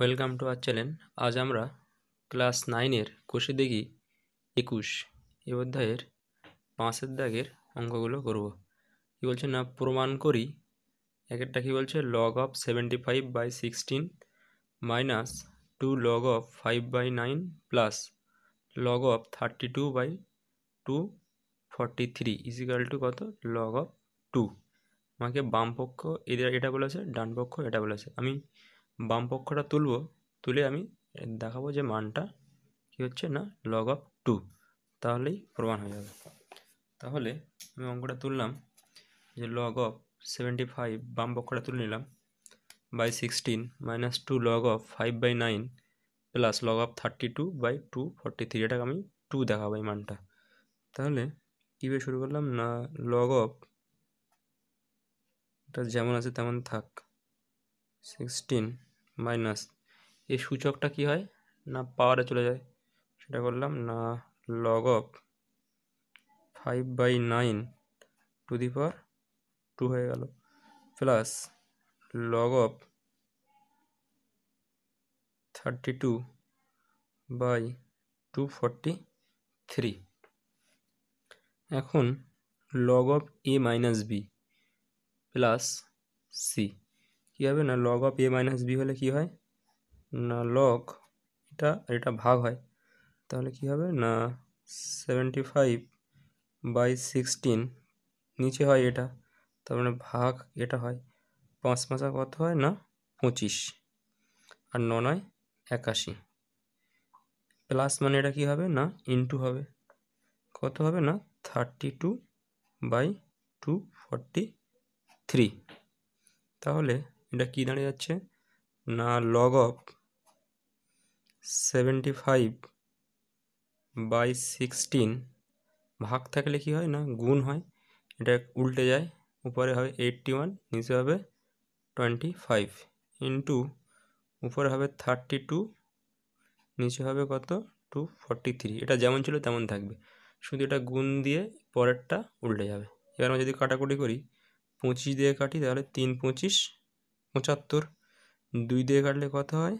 welcome to R channel আজ আমরা class নাইনের কোষে দেখি একুশ এ অধ্যায়ের পাঁচের দাগের অঙ্কগুলো করব কী বলছে না প্রমাণ করি একটা কী বলছে log of seventy five by sixteen minus two log of five by nine plus log of thirty two by two forty three is equal to কত লগ অফ টু আমাকে বাম পক্ষ এদের এটা বলেছে ডান পক্ষ এটা বলেছে আমি বাম পক্ষটা তুলব তুলে আমি দেখাবো যে মানটা কী হচ্ছে না লগ অফ টু তাহলেই প্রমাণ হয়ে যাবে তাহলে আমি অঙ্কটা তুললাম যে লগ অফ সেভেন্টি ফাইভ বাম পক্ষটা তুলে নিলাম by sixteen minus two log of five by nine plus log of thirty two by two forty three এটাকে আমি টু দেখাবো এই মানটা তাহলে কীভাবে শুরু করলাম না লগ অফ এটা যেমন আছে তেমন থাক সিক্সটিন মাইনাস এই সূচকটা কি হয় না পাওয়ারে চলে যায় সেটা করলাম না log of five by nine to the power two হয়ে গেল plus log of thirty two by two forty three এখন log of A minus B plus C কী হবে না log of A minus B হলে কী হয় না লগ এটা এটা ভাগ হয় তাহলে কি হবে না সেভেন্টি ফাইভ বাই সিক্সটিন নিচে হয় এটা তার মানে ভাগ এটা হয় পাঁচ মাসা কত হয় না পঁচিশ আর ন নয় একাশি প্লাস মানে এটা কি হবে না ইনটু হবে কত হবে না thirty two by two forty three তাহলে এটা কি দাঁড়িয়ে যাচ্ছে না log of seventy five by sixteen ভাগ থাকলে কি হয় না গুণ হয় এটা উল্টে যায় উপরে হবে এইটটি ওয়ান নিচে হবে টোয়েন্টি ফাইভ ইন্টু উপরে হবে থার্টি টু নিচে হবে কত টু ফর্টি থ্রি এটা যেমন ছিল তেমন থাকবে শুধু এটা গুণ দিয়ে পরেরটা উল্টে যাবে এবার আমরা যদি কাটাকুটি করি পঁচিশ দিয়ে কাটি তাহলে তিন পঁচিশ পঁচাত্তর দুই দিয়ে কাটলে কত হয়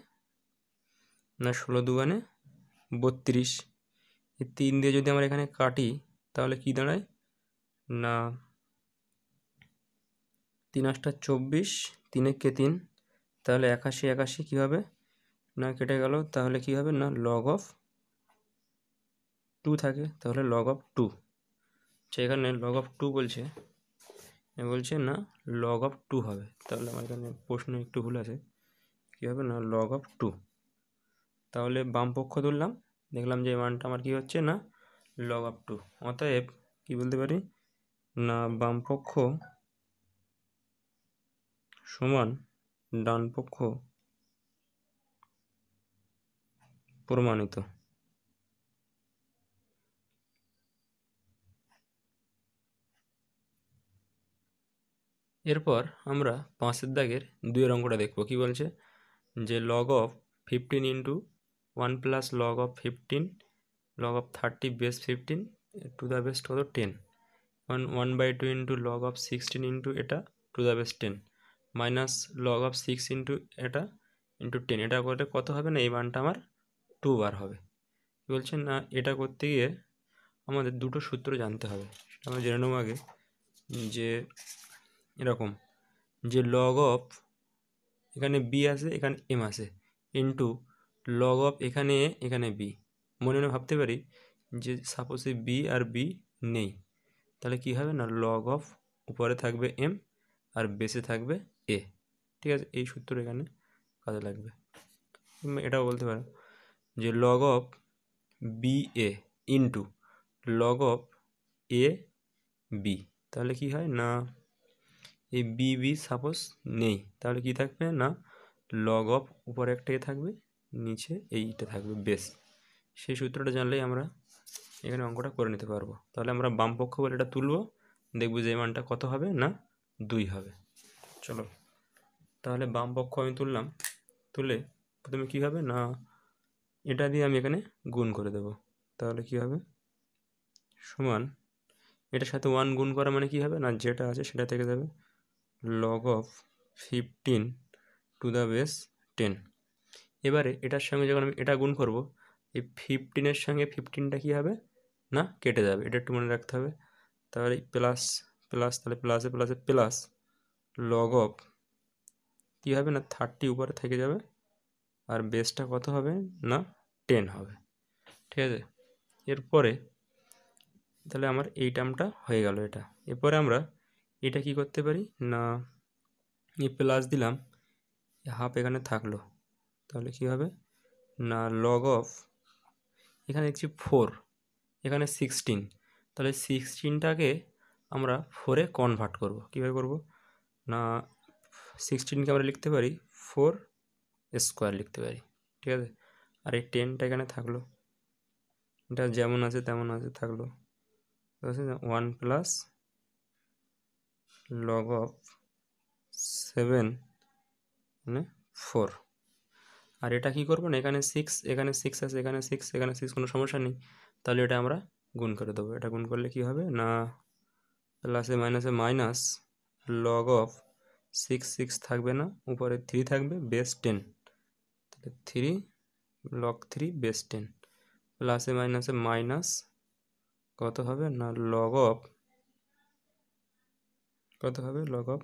না ষোলো দুগানে বত্রিশ এই তিন দিয়ে যদি আমরা এখানে কাটি তাহলে কি দাঁড়ায় না তিন আটটা চব্বিশ তিনে কে তিন তাহলে একাশি একাশি কী হবে না কেটে গেল তাহলে কি হবে না লগ অফ টু থাকে তাহলে লগ অফ টু সেখানে লগ অফ টু বলছে বলছে না লগ অফ টু হবে তাহলে আমার এখানে প্রশ্ন একটু ভুল আছে কী হবে না লগ অফ টু তাহলে বাম পক্ষ তুললাম দেখলাম যে মানটা আমার কি হচ্ছে না লগ অফ টু অতএব কি বলতে পারি না বাম পক্ষ সমান ডান পক্ষ প্রমাণিত এরপর আমরা পাঁচের দাগের দুই অঙ্কটা দেখব কি বলছে যে log of fifteen into one plus log of fifteen log of thirty base fifteen to the base কত ten one one by two into log of sixteen into এটা to the base ten minus log of six into এটা into ten এটা করলে কত হবে না এই মানটা আমার টু বার হবে কী বলছেন না এটা করতে গিয়ে আমাদের দুটো সূত্র জানতে হবে সেটা আমরা জেনে নেব আগে যে এরকম যে লগ অফ এখানে বি আছে এখানে এম আছে ইন্টু লগ অফ এখানে এ এখানে বি মনে মনে ভাবতে পারি যে সাপোজ এই বি আর বি নেই তাহলে কি হবে না লগ অফ উপরে থাকবে এম আর বেসে থাকবে এ ঠিক আছে এই সূত্র এখানে কাজে লাগবে এটাও বলতে পারো যে log of B A into log of A B তাহলে কি হয় না এই বি বি সাপোজ নেই তাহলে কি থাকবে না লগ অফ উপরে একটাই থাকবে নিচে এইটা থাকবে বেস সেই সূত্রটা জানলেই আমরা এখানে অঙ্কটা করে নিতে পারবো তাহলে আমরা বামপক্ষ বলে এটা তুলব দেখব যে মানটা কত হবে না দুই হবে চলো তাহলে বামপক্ষ আমি তুললাম তুলে প্রথমে কি হবে না এটা দিয়ে আমি এখানে গুণ করে দেব তাহলে কি হবে সমান এটার সাথে ওয়ান গুণ করা মানে কি হবে না যেটা আছে সেটা থেকে যাবে log of fifteen to the base ten এবারে এটার সঙ্গে যখন আমি এটা গুণ করব এই ফিফটিনের সঙ্গে ফিফটিনটা কী হবে না কেটে যাবে এটা একটু মনে রাখতে হবে তাহলে প্লাস প্লাস তাহলে প্লাসে প্লাসে প্লাস লগ অফ কী হবে না থার্টি উপরে থেকে যাবে আর বেসটা কত হবে না টেন হবে ঠিক আছে এরপরে তাহলে আমার এই টার্মটা হয়ে গেল এটা এরপরে আমরা এটা কি করতে পারি না এ প্লাস দিলাম হাফ এখানে থাকলো তাহলে কি হবে না লগ অফ এখানে দেখছি ফোর এখানে সিক্সটিন তাহলে সিক্সটিনটাকে আমরা ফোরে কনভার্ট করব কীভাবে করব না সিক্সটিনকে আমরা লিখতে পারি ফোর স্কোয়ার লিখতে পারি ঠিক আছে আর এই টেনটা এখানে থাকলো এটা যেমন আছে তেমন আছে থাকলো one plus log of seven মানে ফোর আর এটা কি করবেন এখানে সিক্স এখানে সিক্স আছে এখানে সিক্স এখানে সিক্স কোনো সমস্যা নেই তাহলে এটা আমরা গুণ করে দেবো এটা গুণ করলে কি হবে না প্লাসে মাইনাসে minus log of six six থাকবে না উপরে থ্রি থাকবে বেস টেন তাহলে three log three base ten প্লাসে মাইনাসে মাইনাস কত হবে না লগ অফ কত হবে লগ অফ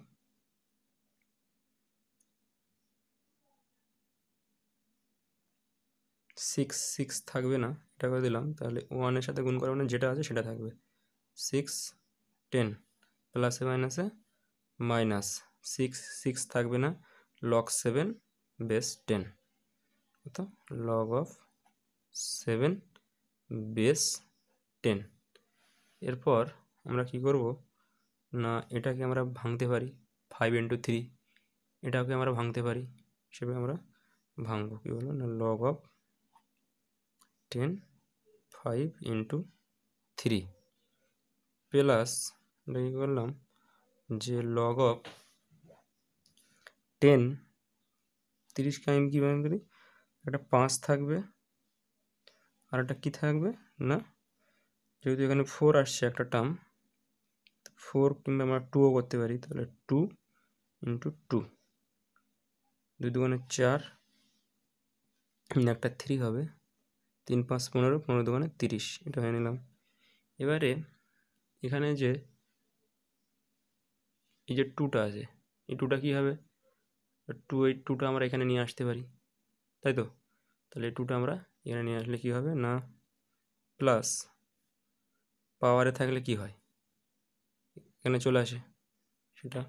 সিক্স সিক্স থাকবে না এটা করে দিলাম তাহলে ওয়ানের সাথে গুণ করা মানে যেটা আছে সেটা থাকবে সিক্স টেন প্লাসে মাইনাসে মাইনাস সিক্স সিক্স থাকবে না লক সেভেন বেস টেন তো log of seven base ten এরপর আমরা কি করব না এটাকে আমরা ভাঙতে পারি ফাইভ ইন্টু থ্রি এটাকে আমরা ভাঙতে পারি হিসেবে আমরা ভাঙবো কী বলবো না log of ten five into three plus এটা কী করলাম যে লগ অফ টেন তিরিশকে আমি কী ভাঙ করি একটা পাঁচ থাকবে আর একটা কী থাকবে না যেহেতু এখানে ফোর আসছে একটা টার্ম ফোর কিংবা আমরা টুও করতে পারি তাহলে টু ইন্টু টু দুই দোকানে চার একটা থ্রি হবে তিন পাঁচ পনেরো পনেরো দোকানে তিরিশ এটা হয়ে নিলাম এবারে এখানে যে এই যে টুটা আছে এই টুটা কী হবে টু এই টুটা আমরা এখানে নিয়ে আসতে পারি তাই তো তাহলে এই টুটা আমরা এখানে নিয়ে আসলে কী হবে না প্লাস পাওয়ারে থাকলে কি হয় এখানে চলে আসে সেটা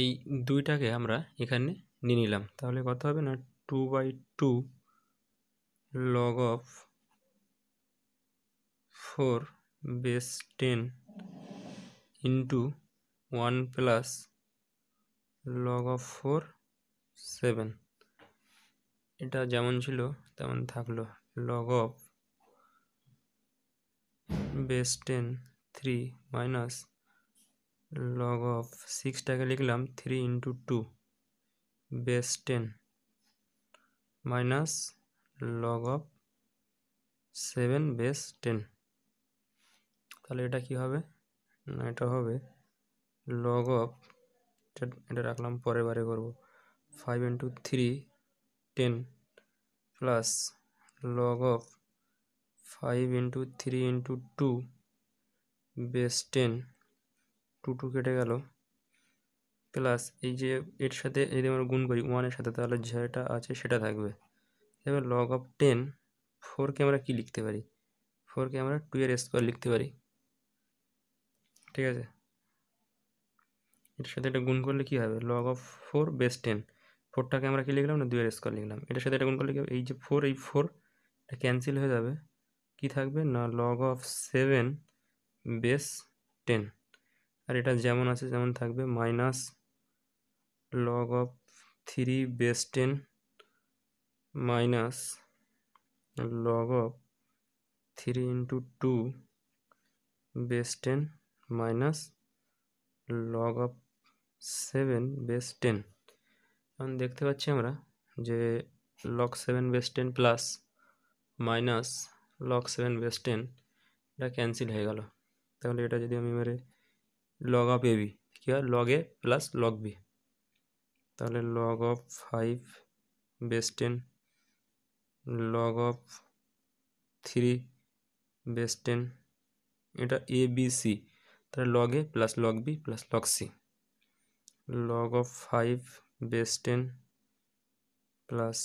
এই দুইটাকে আমরা এখানে নিয়ে নিলাম তাহলে কত হবে না two by two log of four base ten into one plus log of four seven এটা যেমন ছিল তেমন থাকলো log of base ten three minus log of সিক্সটাকে লিখলাম three into two base ten minus log of seven base ten তাহলে এটা কি হবে না এটা হবে লগ অফ এটা রাখলাম পরের বারে করবো five into three ten plus log of five into three into two base ten two two কেটে গেল প্লাস এই যে এর সাথে যদি আমরা গুণ করি ওয়ানের সাথে তাহলে যেটা আছে সেটা থাকবে এবার লগ অফ টেন ফোরকে আমরা কী লিখতে পারি ফোরকে আমরা টুয়ের স্কোয়ার লিখতে পারি ঠিক আছে এটার সাথে এটা গুণ করলে কী হবে log of four base ten ফোরটাকে আমরা কী লিখলাম না দুয়ের স্কোয়ার লিখলাম এটার সাথে এটা গুণ করলে কী হবে এই যে ফোর এই ফোর এটা ক্যান্সেল হয়ে যাবে কী থাকবে না log of seven base ten আর এটা যেমন আছে যেমন থাকবে minus log of three base ten minus log of three into two base ten minus log of seven base ten এখন দেখতে পাচ্ছি আমরা যে log seven base ten plus minus log seven base ten এটা ক্যান্সেল হয়ে গেল তাহলে এটা যদি আমি মেরে লগ অফ এ বি কী হয় log A plus log B তাহলে log of five base ten log of three base ten এটা এ বি সি তাহলে log A plus log B plus log C log of 5 base 10 plus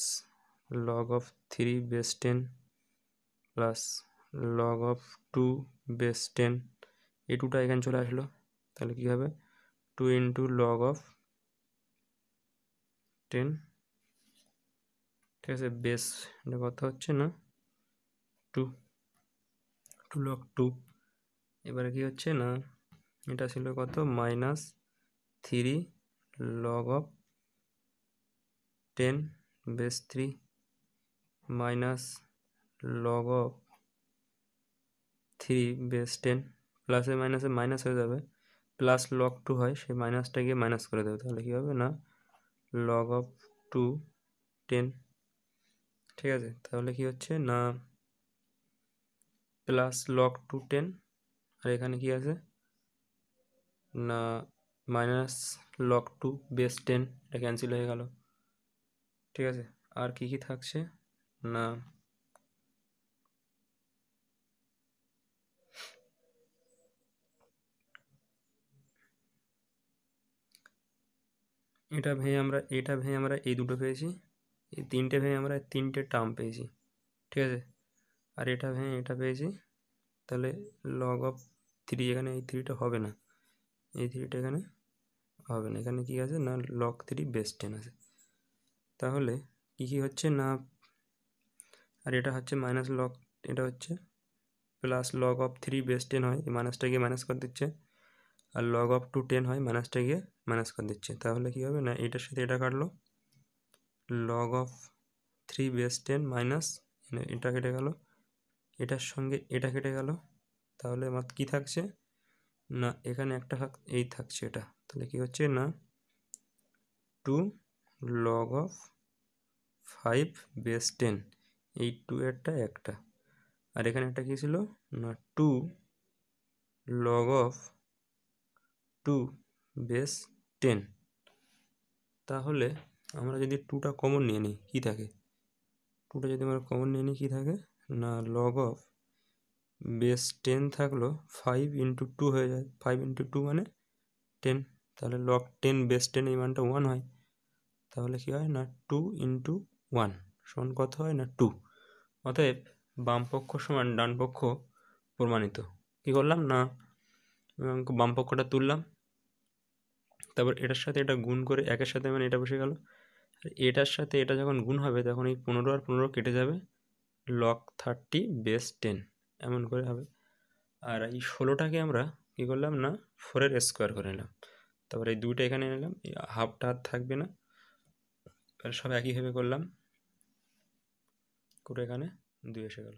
log of 3 base 10 plus log of 2 base 10 এ টুটা এখানে চলে আসলো তাহলে কী হবে two into log of ten ঠিক আছে বেস এটা কথা হচ্ছে না টু টু লগ টু এবারে কি হচ্ছে না এটা ছিল কত minus three log of ten base three minus log of three base ten প্লাসে মাইনাসে মাইনাস হয়ে যাবে প্লাস লগ টু হয় সেই মাইনাসটা গিয়ে মাইনাস করে দেবে তাহলে কী হবে না লগ অফ টু টেন ঠিক আছে তাহলে কি হচ্ছে না প্লাস লগ টু টেন আর এখানে কি আছে না minus log two base ten এটা ক্যান্সেল হয়ে গেল ঠিক আছে আর কি কি থাকছে না এটা ভেঙে আমরা এটা ভেঙে আমরা এই দুটো পেয়েছি এই তিনটে ভেঙে আমরা তিনটে টার্ম পেয়েছি ঠিক আছে আর এটা ভেঙে এটা পেয়েছি তাহলে লগ অফ থ্রি এখানে এই থ্রিটা হবে না এই থ্রিটা এখানে হবে না এখানে কি আছে না লগ থ্রি বেস্ট টেন আছে তাহলে কী কী হচ্ছে না আর এটা হচ্ছে মাইনাস লগ এটা হচ্ছে plus log of three base ten হয় এই মাইনাসটাকে মাইনাস করে দিচ্ছে আর লগ অফ টু টেন হয় মাইনাসটা গিয়ে মাইনাস করে দিচ্ছে তাহলে কী হবে না এটার সাথে এটা কাটলো log of three base ten minus এটা কেটে গেল এটার সঙ্গে এটা কেটে গেল তাহলে আমার কী থাকছে না এখানে একটা থাক এই থাকছে এটা তাহলে কি হচ্ছে না two log of five base ten এই টু একটা একটা আর এখানে একটা কী ছিল না two log of two base ten তাহলে আমরা যদি টুটা কমন নিয়ে নিই কী থাকে টুটা যদি আমরা কমন নিয়ে নিই কী থাকে না লগ অফ বেস টেন থাকলো ফাইভ ইন্টু টু হয়ে যায় ফাইভ ইন্টু টু মানে টেন তাহলে লগ টেন বেস টেন এই মানটা ওয়ান হয় তাহলে কী হয় না টু ইন্টু ওয়ান সমান কত হয় না টু অতএব বামপক্ষ সমান ডানপক্ষ প্রমাণিত কী করলাম না বামপক্ষটা তুললাম তারপর এটার সাথে এটা গুণ করে একের সাথে মানে এটা বসে গেল আর এটার সাথে এটা যখন গুণ হবে তখন এই পনেরো আর পনেরো কেটে যাবে লক থার্টি বেস টেন এমন করে হবে আর এই ষোলোটাকে আমরা কী করলাম না ফোরের স্কোয়ার করে নিলাম তারপর এই দুইটা এখানে নিলাম হাফটা হাত থাকবে না সব একইভাবে করলাম করে এখানে দুই এসে গেল